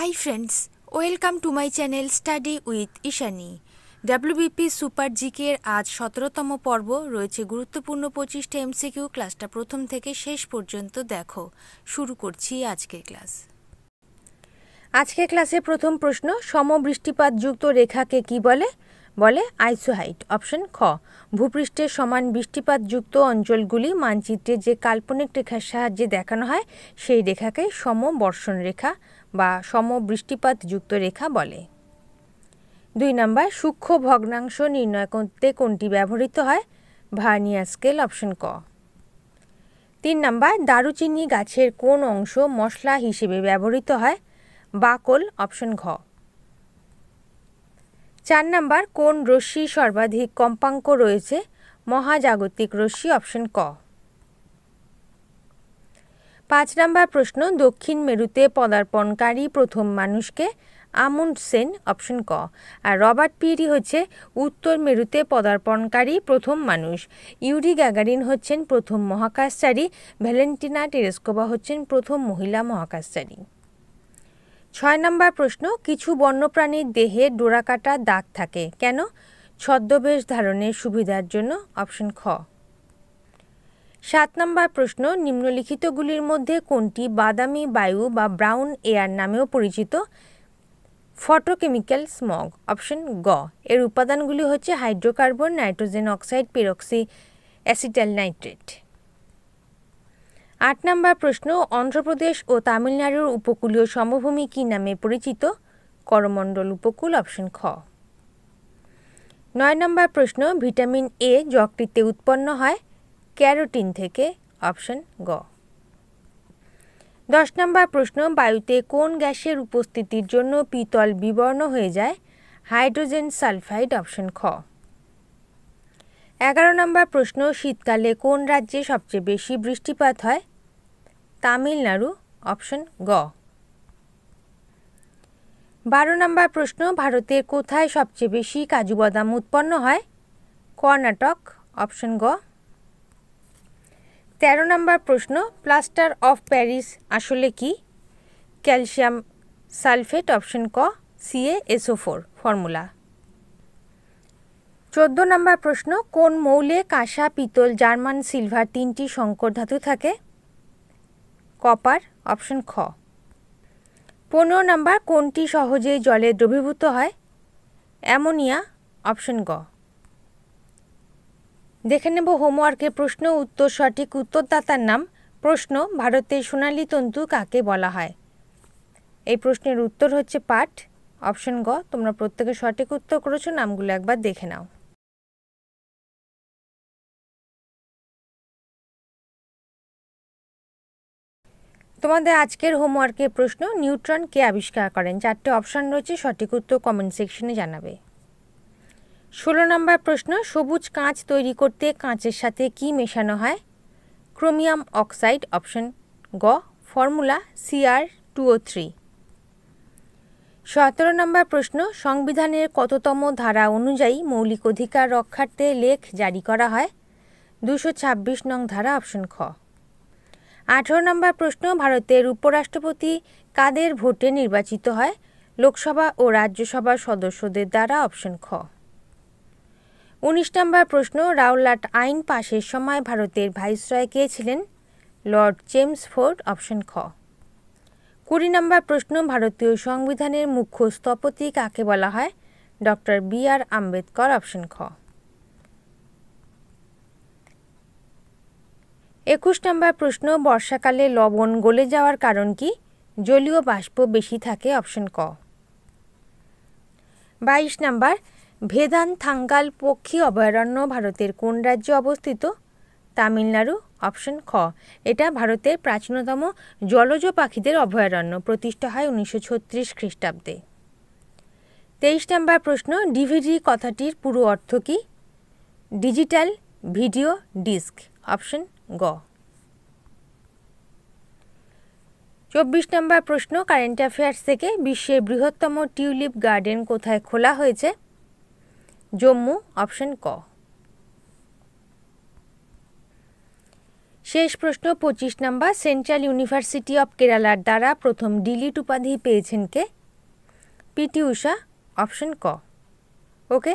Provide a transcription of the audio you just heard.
high friends welcome to my channel study with Ishani WBP super জিকের আজ সতেরোতম পর্ব রয়েছে গুরুত্বপূর্ণ পঁচিশটা এমসিকিউ ক্লাসটা প্রথম থেকে শেষ পর্যন্ত দেখো শুরু করছি আজকের ক্লাস আজকের ক্লাসে প্রথম প্রশ্ন যুক্ত রেখাকে কি বলে বলে আইসোহাইট অপশন খ ভূপৃষ্ঠের সমান বৃষ্টিপাতযুক্ত অঞ্চলগুলি মানচিত্রে যে কাল্পনিক রেখার সাহায্যে দেখানো হয় সেই রেখাকে সমবর্ষণ রেখা বা সম যুক্ত রেখা বলে দুই নম্বর সূক্ষ্ম ভগ্নাংশ নির্ণয় করতে কোনটি ব্যবহৃত হয় ভার্নিয়া স্কেল অপশন ক তিন নম্বর দারুচিনি গাছের কোন অংশ মশলা হিসেবে ব্যবহৃত হয় বাকল অপশন ঘ চার নাম্বার কোন রশ্মি সর্বাধিক কম্পাঙ্ক রয়েছে মহাজাগতিক রশ্মি অপশন ক পাঁচ নাম্বার প্রশ্ন দক্ষিণ মেরুতে পদার্পণকারী প্রথম মানুষকে আমুন্ডসেন অপশন ক আর রবার্ট পিরি হচ্ছে উত্তর মেরুতে পদার্পণকারী প্রথম মানুষ ইউরি গ্যাগারিন হচ্ছেন প্রথম মহাকাশচারী ভ্যালেন্টিনা টেরেস্কোভা হচ্ছেন প্রথম মহিলা মহাকাশচারী ছয় নম্বর প্রশ্ন কিছু বন্যপ্রাণীর দেহে ডোরাকাটা দাগ থাকে কেন ছদ্মবেশ ধারণের সুবিধার জন্য অপশন খ সাত নম্বর প্রশ্ন নিম্নলিখিতগুলির মধ্যে কোনটি বাদামি বায়ু বা ব্রাউন এয়ার নামেও পরিচিত ফটোকেমিক্যাল স্মগ অপশন গ এর উপাদানগুলি হচ্ছে hydrocarbon nitrogen oxide peroxy acetyl nitrate আট নম্বর প্রশ্ন অন্ধ্রপ্রদেশ ও তামিলনাড়ুর উপকূলীয় সমভূমি কি নামে পরিচিত করমণ্ডল উপকূল অপশন খ নয় নম্বর প্রশ্ন ভিটামিন এ যকৃতে উৎপন্ন হয় ক্যারোটিন থেকে অপশন গ দশ নম্বর প্রশ্ন বায়ুতে কোন গ্যাসের উপস্থিতির জন্য পিতল বিবর্ণ হয়ে যায় হাইড্রোজেন সালফাইড অপশন খ এগারো নম্বর প্রশ্ন শীতকালে কোন রাজ্যে সবচেয়ে বেশি বৃষ্টিপাত হয় তামিলনাড়ু অপশন গ বারো নম্বর প্রশ্ন ভারতের কোথায় সবচেয়ে বেশি কাজু বাদাম উৎপন্ন হয় কর্ণাটক অপশন গ তেরো নম্বর প্রশ্ন প্লাস্টার অফ প্যারিস আসলে কি ক্যালসিয়াম সালফেট অপশন ক সিএ ফোর ফর্মুলা চোদ্দ নম্বর প্রশ্ন কোন মৌলে কাঁসা পিতল জার্মান সিলভার তিনটি সংকর ধাতু থাকে কপার অপশন খ পনেরো নম্বর কোনটি সহজে জলে দ্রবীভূত হয় অ্যামোনিয়া অপশন গ দেখে নেব হোমওয়ার্কের প্রশ্ন উত্তর সঠিক উত্তরদাতার নাম প্রশ্ন ভারতের সোনালী তন্তু কাকে বলা হয় এই প্রশ্নের উত্তর হচ্ছে পাঠ অপশন গ তোমরা প্রত্যেকে সঠিক উত্তর করেছো নামগুলো একবার দেখে নাও তোমাদের আজকের হোমওয়ার্কের প্রশ্ন নিউট্রন কে আবিষ্কার করেন চারটে অপশান রয়েছে সঠিক উত্তর কমেন্ট সেকশনে জানাবে ষোলো নম্বর প্রশ্ন সবুজ কাঁচ তৈরি করতে কাঁচের সাথে কি মেশানো হয় ক্রোমিয়াম অক্সাইড অপশন গ formula CR two O three সতেরো নম্বর প্রশ্ন সংবিধানের কততম ধারা অনুযায়ী মৌলিক অধিকার রক্ষার্থে লেখ জারি করা হয় দুশো ছাব্বিশ নং ধারা অপশন খ আঠেরো নম্বর প্রশ্ন ভারতের উপরাষ্ট্রপতি কাদের ভোটে নির্বাচিত হয় লোকসভা ও রাজ্যসভার সদস্যদের দ্বারা অপশন খ উনিশ নম্বর প্রশ্ন রাওলাট আইন পাশের সময় ভারতের ভাইসরয় কে ছিলেন লর্ড জেমস ফোর্ড অপশন খ কুড়ি নম্বর প্রশ্ন ভারতীয় সংবিধানের মুখ্য স্থপতি কাকে বলা হয় doctor B R Ambedkar option খ একুশ নম্বর প্রশ্ন বর্ষাকালে লবণ গলে যাওয়ার কারণ কি জলীয় বাষ্প বেশি থাকে অপশন ক বাইশ নম্বর ভেদান থাঙ্গাল পক্ষী অভয়ারণ্য ভারতের কোন রাজ্যে অবস্থিত তামিলনাড়ু অপশন খ এটা ভারতের প্রাচীনতম জলজ পাখিদের অভয়ারণ্য প্রতিষ্ঠা হয় উনিশশো ছত্রিশ খ্রিস্টাব্দে তেইশ নম্বর প্রশ্ন ডিভিডি কথাটির পুরো অর্থ কী ডিজিটাল ভিডিও ডিস্ক অপশন গ চব্বিশ নম্বর প্রশ্ন কারেন্ট অ্যাফেয়ার্স থেকে বিশ্বের বৃহত্তম টিউলিপ গার্ডেন কোথায় খোলা হয়েছে জম্মু অপশন ক শেষ প্রশ্ন পঁচিশ নম্বর সেন্ট্রাল ইউনিভার্সিটি অব কেরালার দ্বারা প্রথম ডিলিট উপাধি পেয়েছেন কে পিটি উষা অপশন ক ওকে